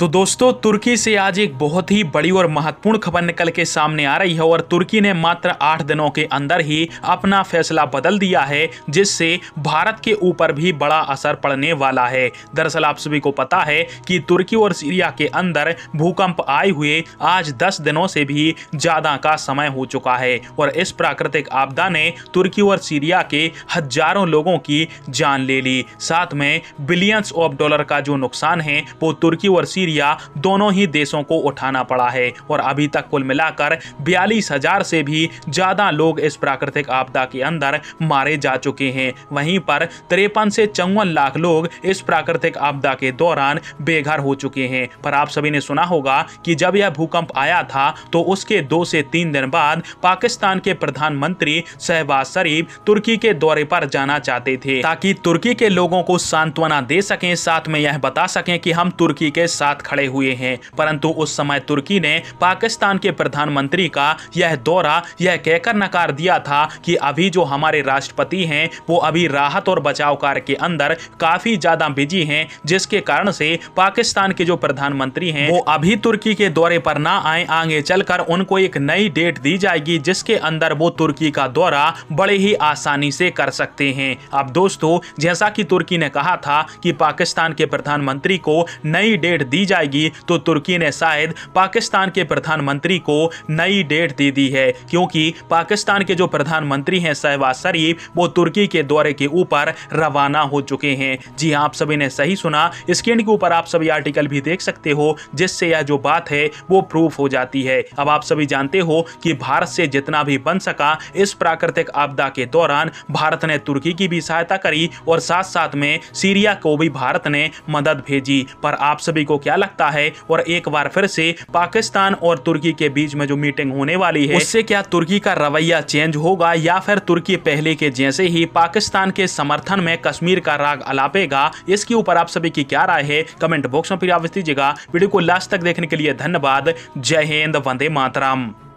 तो दोस्तों तुर्की से आज एक बहुत ही बड़ी और महत्वपूर्ण खबर निकल के सामने आ रही है और तुर्की ने मात्र आठ दिनों के अंदर ही अपना फैसला बदल दिया है जिससे भारत के ऊपर भी बड़ा असर पड़ने वाला है दरअसल आप सभी को पता है कि तुर्की और सीरिया के अंदर भूकंप आए हुए आज दस दिनों से भी ज़्यादा का समय हो चुका है और इस प्राकृतिक आपदा ने तुर्की और सीरिया के हजारों लोगों की जान ले ली साथ में बिलियंस ऑफ डॉलर का जो नुकसान है वो तुर्की और सीरिया प्रक्रिया दोनों ही देशों को उठाना पड़ा है और अभी तक कुल मिलाकर बयालीस हजार से भी ज्यादा लोग इस प्राकृतिक आपदा के अंदर मारे जा चुके हैं वहीं पर तिरपन से चौवन लाख लोग इस प्राकृतिक आपदा के दौरान बेघर हो चुके हैं पर आप सभी ने सुना होगा कि जब यह भूकंप आया था तो उसके दो से तीन दिन बाद पाकिस्तान के प्रधानमंत्री शहबाज शरीफ तुर्की के दौरे पर जाना चाहते थे ताकि तुर्की के लोगों को सांत्वना दे सकें साथ में यह बता सकें कि हम तुर्की के साथ साथ खड़े हुए हैं परंतु उस समय तुर्की ने पाकिस्तान के प्रधानमंत्री का यह दौरा यह कहकर नकार दिया था कि अभी जो हमारे राष्ट्रपति हैं वो अभी राहत और बचाव कार्य के अंदर काफी ज्यादा बिजी हैं जिसके कारण से पाकिस्तान के जो प्रधानमंत्री हैं वो अभी तुर्की के दौरे पर ना आए आगे चलकर उनको एक नई डेट दी जाएगी जिसके अंदर वो तुर्की का दौरा बड़े ही आसानी से कर सकते हैं अब दोस्तों जैसा कि तुर्की ने कहा था कि पाकिस्तान के प्रधानमंत्री को नई डेट दी दी जाएगी तो तुर्की ने शायद पाकिस्तान के प्रधानमंत्री को नई डेट दे दी है क्योंकि पाकिस्तान के जो प्रधानमंत्री हैं शहबाज शरीफ वो तुर्की के दौरे के ऊपर रवाना हो चुके हैं जी हाँ, आप सभी ने सही सुना स्क्रीन के ऊपर आप सभी आर्टिकल भी देख सकते हो जिससे यह जो बात है वो प्रूफ हो जाती है अब आप सभी जानते हो कि भारत से जितना भी बन सका इस प्राकृतिक आपदा के दौरान भारत ने तुर्की की भी सहायता करी और साथ साथ में सीरिया को भी भारत ने मदद भेजी पर आप सभी को क्या क्या लगता है और एक बार फिर से पाकिस्तान और तुर्की के बीच में जो मीटिंग होने वाली है उससे क्या तुर्की का रवैया चेंज होगा या फिर तुर्की पहले के जैसे ही पाकिस्तान के समर्थन में कश्मीर का राग अलापेगा इसके ऊपर आप सभी की क्या राय है कमेंट बॉक्स में फिर आप दीजिएगा वीडियो को लास्ट तक देखने के लिए धन्यवाद जय हिंद वंदे मातराम